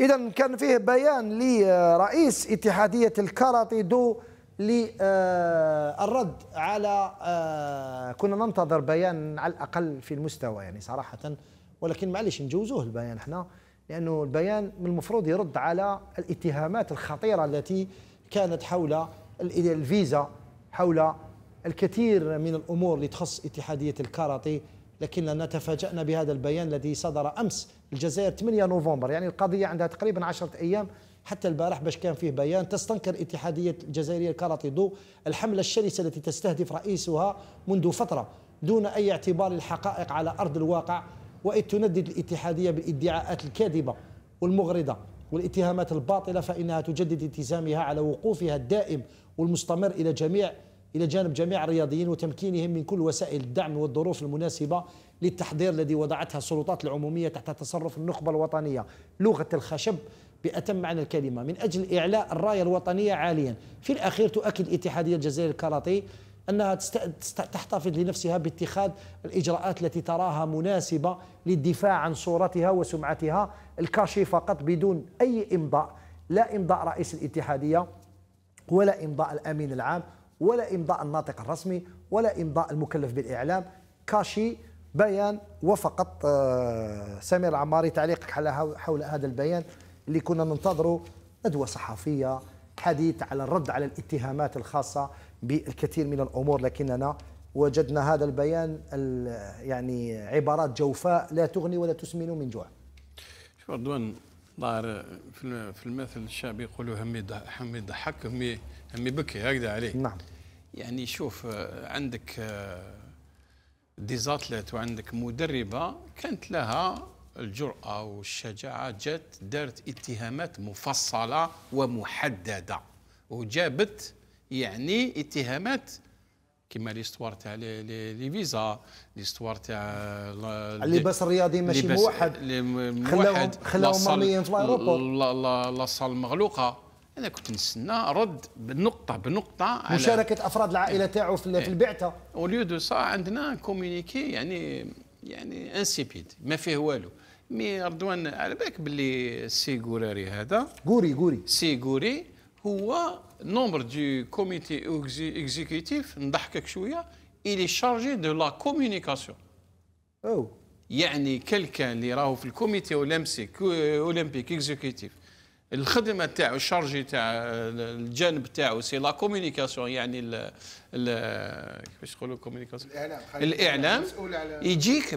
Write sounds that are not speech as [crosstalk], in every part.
إذا كان فيه بيان لرئيس اتحادية الكاراتي دو للرد على آه، كنا ننتظر بيان على الأقل في المستوى يعني صراحة ولكن معليش نجوزوه البيان احنا لأنه البيان من المفروض يرد على الاتهامات الخطيرة التي كانت حول الفيزا حول الكثير من الأمور اللي تخص اتحادية الكاراتي لكننا تفاجأنا بهذا البيان الذي صدر أمس الجزائر 8 نوفمبر يعني القضية عندها تقريبا 10 أيام حتى البارح باش كان فيه بيان تستنكر اتحادية الجزائرية الكاراتي دو الحملة الشرسة التي تستهدف رئيسها منذ فترة دون أي اعتبار للحقائق على أرض الواقع وإذ تندد الاتحادية بالادعاءات الكاذبة والمغرضة والاتهامات الباطلة فإنها تجدد التزامها على وقوفها الدائم والمستمر إلى جميع إلى جانب جميع الرياضيين وتمكينهم من كل وسائل الدعم والظروف المناسبة للتحضير الذي وضعتها السلطات العمومية تحت تصرف النخبة الوطنية لغة الخشب بأتم معنى الكلمة من أجل إعلاء الراية الوطنية عاليا في الأخير تؤكد اتحاديه الجزائر الكاراتي انها تحتفظ لنفسها باتخاذ الاجراءات التي تراها مناسبه للدفاع عن صورتها وسمعتها الكاشي فقط بدون اي امضاء لا امضاء رئيس الاتحاديه ولا امضاء الامين العام ولا امضاء الناطق الرسمي ولا امضاء المكلف بالاعلام كاشي بيان وفقط آه، سمير العماري تعليقك على حول هذا البيان اللي كنا ننتظره ندوة صحفية حديث على الرد على الاتهامات الخاصة بالكثير من الأمور لكننا وجدنا هذا البيان يعني عبارات جوفاء لا تغني ولا تسمن من جوع شوف أردوان ظاهر في المثل الشعبي يقولوا همي همي ضحك همي همي بكي هكذا عليه نعم يعني شوف آه، عندك آه، ديزاتليت وعندك مدربه كانت لها الجرأة والشجاعة جات دارت اتهامات مفصلة ومحددة وجابت يعني اتهامات كما ليستوار تاع لي فيزا ليستوار تاع اللباس الرياضي ماشي موحد خلاهم خلاهم مرميين في الايروبور لاصال مغلوقه انا كنت نستنى رد بنقطه بنقطه على مشاركه افراد العائله إيه. تاعو في, إيه. البعثه اوليو دو سا عندنا كومونيكي يعني يعني انسيبيد ما فيه والو مي رضوان على بالك باللي سي غوراري هذا غوري غوري سي غوري هو نومبر دو كوميتي اكزيكوتيف نضحكك شويه الي شارجي دو لا كومونيكاسيون او يعني كلكان اللي راهو في الكوميتي اولمبيك اولمبيك اكزيكوتيف الخدمه تاعو الشارجي تاع الجانب تاعو سي لا كومونيكاسيون يعني ال ال كيفاش نقولوا كومونيكاسيون الاعلام الاعلام يجيك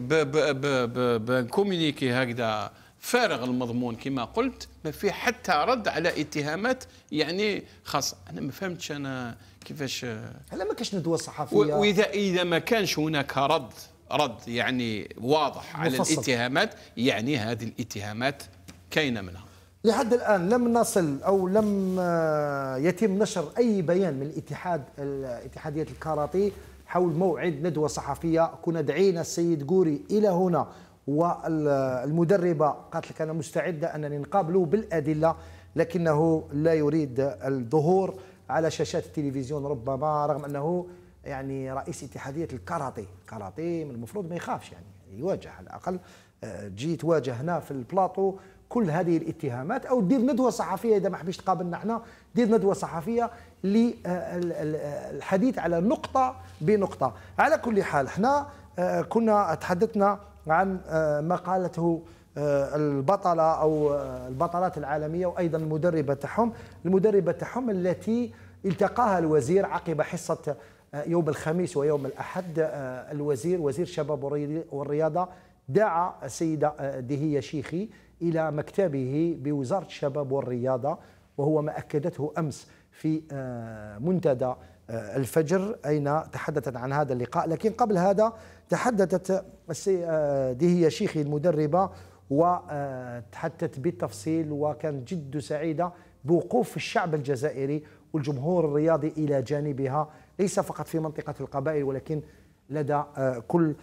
بكوميونيكي هكذا فارغ المضمون كما قلت ما في حتى رد على اتهامات يعني خاصه انا ما فهمتش انا كيفاش هلا ما كاش ندوه صحفيه واذا اذا ما كانش هناك رد رد يعني واضح مفصل. على الاتهامات يعني هذه الاتهامات كاينه منها لحد الآن لم نصل أو لم آه، يتم نشر أي بيان من الاتحاد اتحادية الكاراتيه حول موعد ندوة صحفية كنا دعينا السيد غوري إلى هنا والمدربة قالت لك أنا مستعدة أنني نقابله بالأدلة لكنه لا يريد الظهور على شاشات التلفزيون ربما رغم أنه يعني رئيس اتحادية الكاراتيه الكاراتيه من المفروض ما يخافش يعني يواجه على الأقل تجي آه، تواجه هنا في البلاطو كل هذه الاتهامات او دير ندوه صحفيه اذا ما حبيش تقابلنا احنا دير ندوه صحفيه للحديث على نقطه بنقطه على كل حال احنا آه، كنا تحدثنا عن آه، ما قالته آه، البطلة أو البطلات العالمية وأيضا المدربة تاعهم المدربة تاعهم التي التقاها الوزير عقب حصة يوم الخميس ويوم الأحد الوزير وزير الشباب والرياضة دعا السيدة دهية شيخي إلى مكتبه بوزارة الشباب والرياضة وهو ما أكدته أمس في آه، منتدى آه، الفجر أين تحدثت عن هذا اللقاء لكن قبل هذا تحدثت آه، دي هي شيخي المدربة وتحدثت بالتفصيل وكانت جد سعيدة بوقوف الشعب الجزائري والجمهور الرياضي إلى جانبها ليس فقط في منطقة القبائل ولكن لدى كل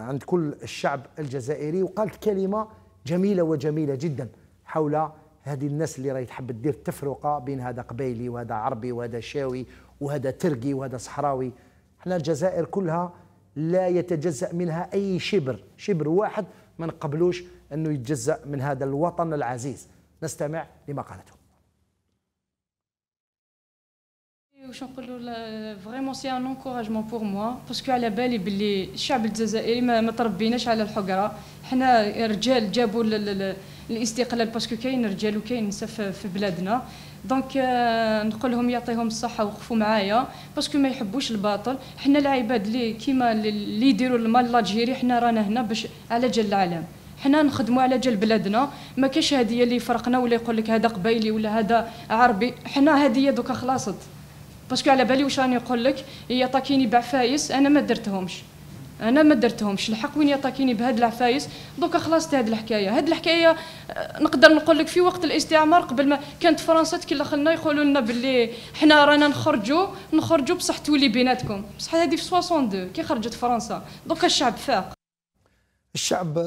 عند كل الشعب الجزائري وقالت كلمة جميله وجميله جدا حول هذه الناس اللي راهي تحب تدير التفرقه بين هذا قبيلي وهذا عربي وهذا شاوي وهذا ترقي وهذا صحراوي احنا الجزائر كلها لا يتجزا منها اي شبر شبر واحد ما نقبلوش انه يتجزا من هذا الوطن العزيز نستمع لما قالته واش نقولوا فريمون سي ان انكوراجمون بور موا باسكو على بالي باللي الشعب الجزائري ما تربيناش على الحقره حنا رجال جابوا الاستقلال باسكو كاين رجال وكاين نساء في بلادنا دونك نقول لهم يعطيهم الصحه وقفوا معايا باسكو ما يحبوش الباطل حنا العباد اللي كيما اللي يديروا المال لاجيري حنا رانا هنا باش على جال العالم حنا نخدموا على جال بلادنا ما كاش هذه اللي يفرقنا ولا يقول لك هذا قبايلي ولا هذا عربي حنا هذه دوكا خلاصت باسكو على بالي واش راني نقول لك طاكيني بعفايس انا ما درتهمش انا ما درتهمش الحق وين يطاكيني بهاد العفايس دوكا خلاصت هاد الحكايه هاد الحكايه آه، نقدر نقول لك في وقت الاستعمار قبل ما كانت فرنسا تكلخلنا يقولوا لنا باللي حنا رانا نخرجوا نخرجوا بصح تولي بيناتكم بصح هذه في 62 كي خرجت فرنسا دوكا الشعب فاق الشعب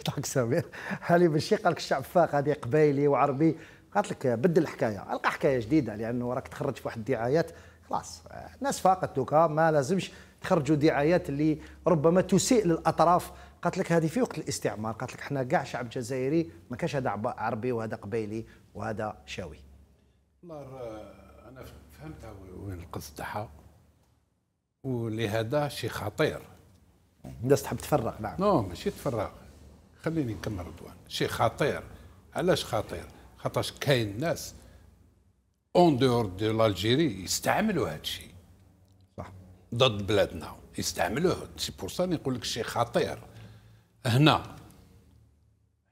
يضحك [laughs] سامي حالي بشي قالك لك الشعب فاق هذه قبايلي وعربي قالت لك بدل الحكايه القى حكايه جديده لانه راك تخرج في واحد الدعايات خلاص الناس فاقت دوكا ما لازمش تخرجوا دعايات اللي ربما تسيء للاطراف قالت لك هذه في وقت الاستعمار قالت لك حنا كاع شعب جزائري ما كانش هذا عربي وهذا قبيلي وهذا شاوي انا فهمتها وين القصد تاعها ولهذا شيء خطير الناس تحب تفرق نعم نو ماشي تفرق خليني نكمل رضوان شيء خطير علاش خطير خاطرش كاين ناس اون دور دو لالجيري يستعملوا هذا الشيء صح ضد بلادنا يستعملوه سي بور سا نقول لك شيء خطير هنا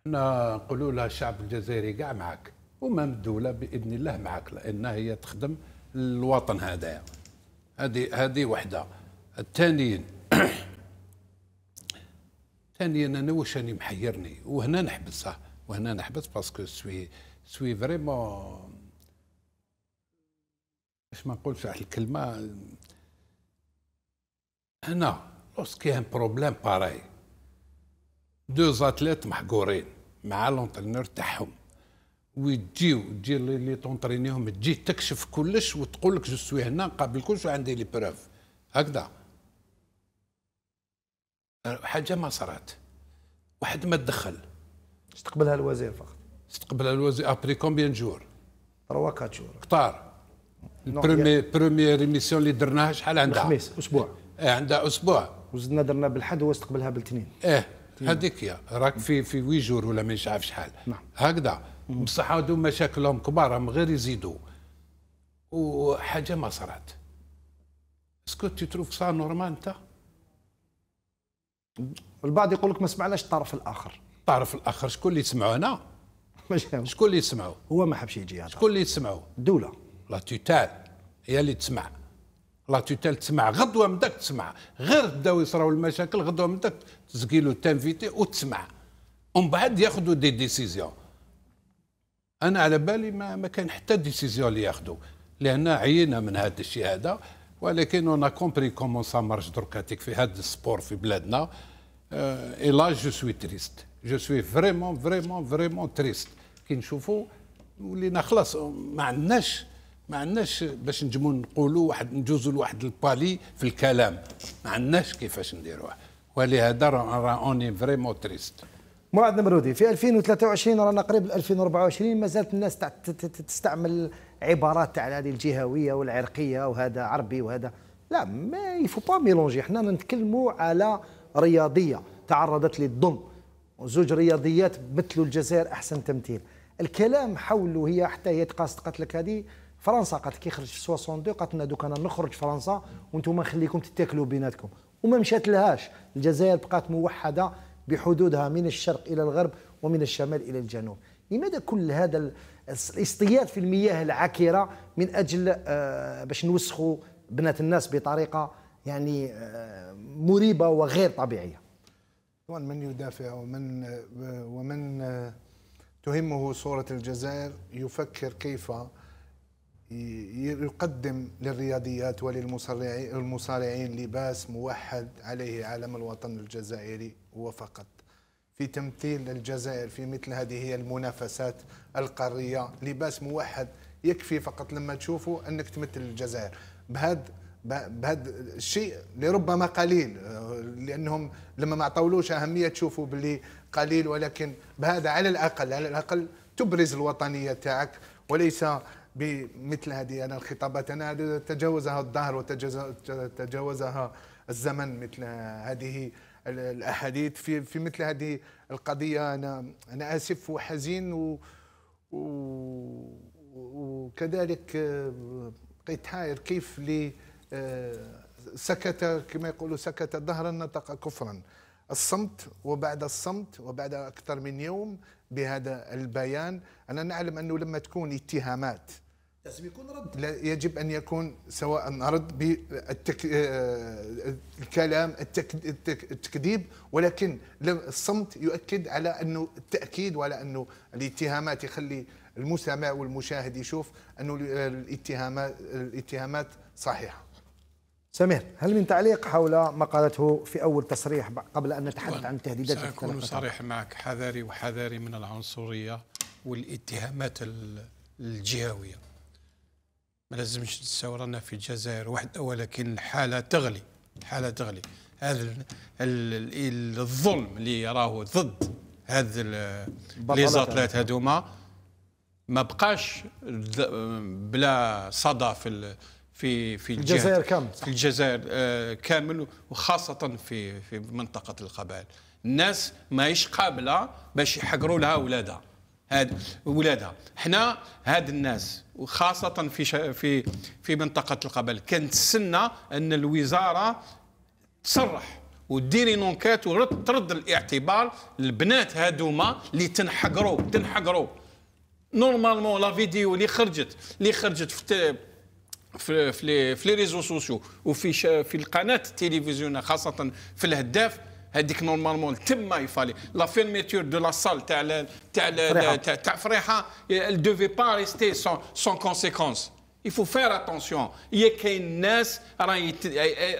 حنا نقولوا لها الشعب الجزائري كاع معك ومام الدولة بإذن الله معك لأن هي تخدم الوطن هذايا هذه هذه وحدة الثانيين ثانيا [coughs] أنا واش راني محيرني وهنا نحبسها وهنا نحبس باسكو سوي سوي فريمون باش ما نقولش واحد الكلمه هنا لوسكي ان بروبليم باراي دو زاتليت محقورين مع لونترينور تاعهم ويجيو تجي اللي تونترينيهم تجي تكشف كلش وتقول لك جو سوي هنا نقابل كلش وعندي لي بروف هكذا حاجه ما صرات واحد ما تدخل استقبلها الوزير فقط استقبلها الوزير ابري كومبيان جور؟ تروا كات جور كتار البرومي بروميير ريميسيون اللي درناها شحال عندها؟ الخميس اسبوع ايه عندها اسبوع وزدنا درنا بالحد واستقبلها استقبلها بالاثنين اه هذيك هي راك في في وي جور ولا مانيش عارف شحال نعم هكذا بصح هادو مشاكلهم كبار هم غير يزيدوا وحاجه ما صرات اسكو تي تروف سا نورمال انت البعض يقول لك ما سمعناش الطرف الاخر الطرف الاخر شكون اللي سمعونا ما جاو شكون اللي يسمعوا هو ما حبش يجي هذا شكون اللي يسمعوا الدوله لا توتال هي اللي تسمع لا توتال تسمع غدوه من داك تسمع غير بداو يصراو المشاكل غدوه من داك تزكيلو تانفيتي وتسمع ومن بعد ياخذوا دي ديسيزيون انا على بالي ما, ما كان حتى ديسيزيون اللي ياخذوا لان عينا من هذا الشيء هذا ولكن اون كومبري كومون سا مارش دروكاتيك في هذا السبور في بلادنا اي لا جو سوي تريست جو سوي فريمون فريمون فريمون تريست كي نشوفوا ولينا خلاص ما عندناش ما عندناش باش نجمو نقولوا واحد نجوزوا لواحد البالي في الكلام ما عندناش كيفاش نديروها ولهذا راه اوني فريمون تريست مراد المرودي في 2023 رانا قريب ل 2024 ما زالت الناس تستعمل عبارات تاع هذه الجهويه والعرقيه وهذا عربي وهذا لا ما يفو با ميلونجي حنا نتكلموا على رياضيه تعرضت للظلم وزوج رياضيات مثلوا الجزائر احسن تمثيل الكلام حوله هي حتى هي تقاس قالت لك هذه فرنسا قالت كي خرج في 62 قالت لنا دوك انا نخرج فرنسا وانتم نخليكم تتاكلوا بيناتكم وما مشات لهاش الجزائر بقات موحده بحدودها من الشرق الى الغرب ومن الشمال الى الجنوب لماذا كل هذا الاصطياد في المياه العكره من اجل آه، باش نوسخوا بنات الناس بطريقه يعني آه، مريبه وغير طبيعيه طبعا من يدافع ومن آه، ومن تهمه صورة الجزائر يفكر كيف يقدم للرياضيات وللمصارعين لباس موحد عليه علم الوطن الجزائري وفقط في تمثيل الجزائر في مثل هذه المنافسات القارية لباس موحد يكفي فقط لما تشوفوا أنك تمثل الجزائر بهذا بهذا الشيء لربما قليل آه، لانهم لما ما طولوش اهميه تشوفوا باللي قليل ولكن بهذا على الاقل على الاقل تبرز الوطنيه تاعك وليس بمثل هذه انا الخطابات انا تجاوزها الظهر وتجاوزها الزمن مثل هذه الاحاديث في في مثل هذه القضيه انا انا اسف وحزين و وكذلك بقيت آه، حائر كيف لي آه، سكت كما يقولوا سكت دهرا نطق كفرا الصمت وبعد الصمت وبعد أكثر من يوم بهذا البيان أنا نعلم أنه لما تكون اتهامات لازم يكون رد يجب أن يكون سواء رد بالكلام آه، التك... التكذيب ولكن الصمت يؤكد على أنه التأكيد وعلى أنه الاتهامات يخلي المستمع والمشاهد يشوف أنه الاتهامات الاتهامات صحيحة سمير هل من تعليق حول ما قالته في أول تصريح قبل أن نتحدث عن التهديدات سأكون صريح معك حذري وحذري من العنصرية والاتهامات الجهوية ما لازمش تصورنا رانا في الجزائر وحده ولكن الحالة تغلي الحالة تغلي هذا الظلم اللي راه ضد هذا لي زاتليت هذوما ما بقاش بلا صدى في في في الجزائر كامل في الجزائر آه، كامل وخاصه في في منطقه القبائل الناس ماهيش قابله باش يحقروا لها اولادها هاد ولادها حنا هاد الناس وخاصه في في في منطقه القبائل كنتسنى ان الوزاره تصرح وديري نونكات وترد الاعتبار البنات هادوما اللي تنحقروا تنحقروا نورمالمون لا فيديو اللي خرجت اللي خرجت في في في لي ريزو سوسيو وفي في القناه التلفزيون خاصه في الهداف هذيك نورمالمون تما يفالي لا فيرميتور دو لا سال تاع تاع تاع فريحه ال دوفي با ريستي سون سون كونسيكونس il faut faire attention هي كاين ناس راهي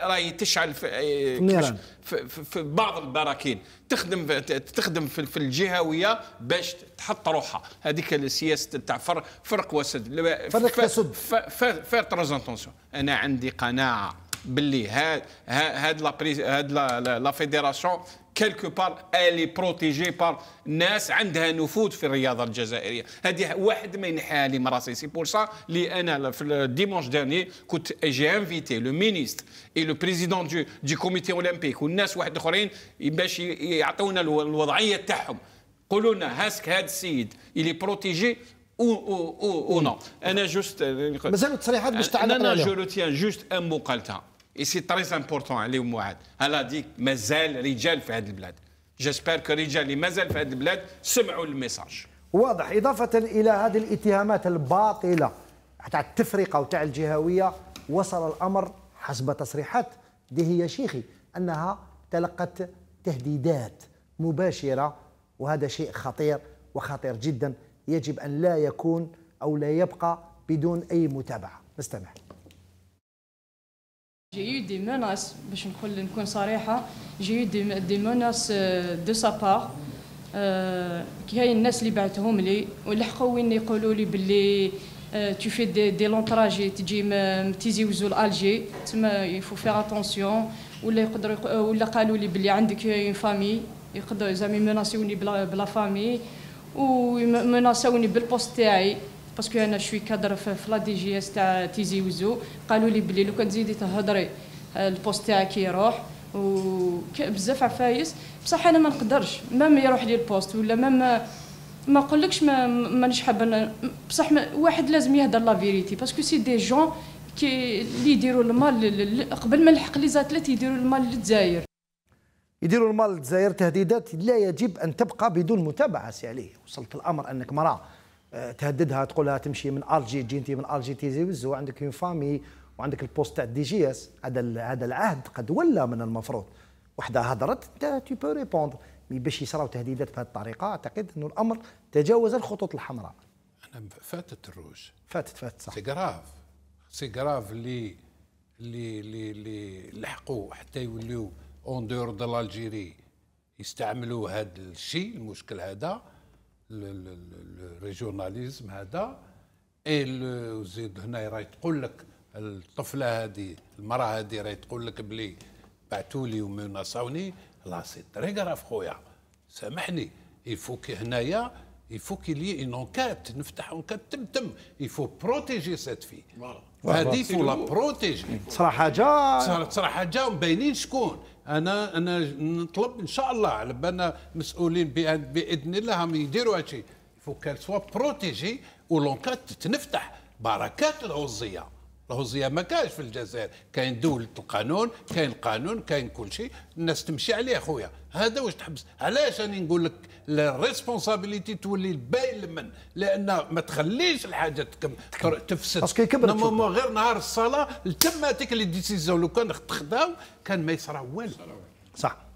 راهي تشعل في, في, بعض البراكين تخدم تخدم في, الجهويه باش تحط روحها هذيك سياسه تاع فرق فرق وسط فرق تسد فير تريزونتونسيون انا عندي قناعه باللي هاد هاد لا هاد لا فيديراسيون كالكو بار الي بروتيجي بار ناس عندها نفوذ في الرياضه الجزائريه هذه واحد من حالي مراسي سي بور سا لي انا في الديمونش داني كنت جي انفيتي لو مينيستر اي لو بريزيدون دو دي كوميتي اولمبيك والناس واحد اخرين باش يعطونا الوضعيه تاعهم قولوا لنا هاسك هذا السيد الي بروتيجي او او او, أو نو انا جوست مازالوا التصريحات باش تعلق انا جو لو تيان جوست ان مو قالتها اي سي تري امبورتون عليهم وعد هلا ديك مازال رجال في هذه البلاد جيسبر كو رجال اللي مازال في هذه البلاد سمعوا الميساج واضح اضافه الى هذه الاتهامات الباطله تاع التفرقه وتاع الجهويه وصل الامر حسب تصريحات دي هي شيخي انها تلقت تهديدات مباشره وهذا شيء خطير وخطير جدا يجب ان لا يكون او لا يبقى بدون اي متابعه نستمع دي menaces باش نقول نكون صريحه جي دي دي menaces دو سا باغ كاين الناس اللي بعتهم لي ولحقوا وين يقولوا لي باللي آه، tu fais دي des تجي من تيزي وزو لالجي تما يفو فيغ اتونسيون ولا يقدروا آه، ولا قالوا لي باللي عندك اون فامي يقدروا زعما يمناسيوني بلا فامي و ومناسوني بالبوست تاعي باسكو انا شوي كادر في لا دي جي اس تاع تيزي وزو قالوا لي بلي لو كان تزيدي تهضري آه، البوست تاعي كيروح وبزاف عفايس بصح انا ما نقدرش مام يروح لي البوست ولا مام ما نقولكش ما مانيش حاب بصح ما واحد لازم يهدر لا فيريتي باسكو سي دي جون كي اللي يديروا المال قبل ما نلحق لي زاتليت يديروا المال للجزائر يديروا المال للجزائر تهديدات لا يجب ان تبقى بدون متابعه سي علي وصلت الامر انك مراه تهددها تقول لها تمشي من الجي تجي انت من الجي تيزي وزو عندك اون فامي وعندك البوست تاع دي جي اس هذا هذا العهد قد ولى من المفروض وحده هضرت انت تو بو ريبوند مي باش يصراو تهديدات بهذه الطريقه اعتقد انه الامر تجاوز الخطوط الحمراء انا فاتت الروج فاتت فاتت صح سي جراف سي جراف اللي اللي اللي اللي لحقوا حتى يوليو اون دور دو لالجيري يستعملوا هذا الشيء المشكل هذا الريجوناليزم هذا اي زيد هنا راهي تقول لك الطفله هذه المراه هذه راهي تقول لك بلي بعثوا لي سي تري غراف خويا سامحني يفوك هنايا يفوك لي اون اونكات نفتح اونكات تم تم يفو بروتيجي سيت في هذه فو لا بروتيجي تصرا حاجه تصرا حاجه ومبينين شكون انا انا نطلب ان شاء الله على بالنا مسؤولين باذن الله هم يديروا هادشي فو كال سوا بروتيجي ولونكات تنفتح بركات العوزيه الهوزيه ما كاش في الجزائر كاين دوله القانون كاين القانون كاين كل شيء الناس تمشي عليه خويا هذا واش تحبس علاش انا نقول لك الريسبونسابيليتي تولي باين لمن لان ما تخليش الحاجه تكم تفسد باسكو كبرت غير نهار الصلاه تم هذيك لي ديسيزيون لو كان تخداو كان ما يصرا والو صح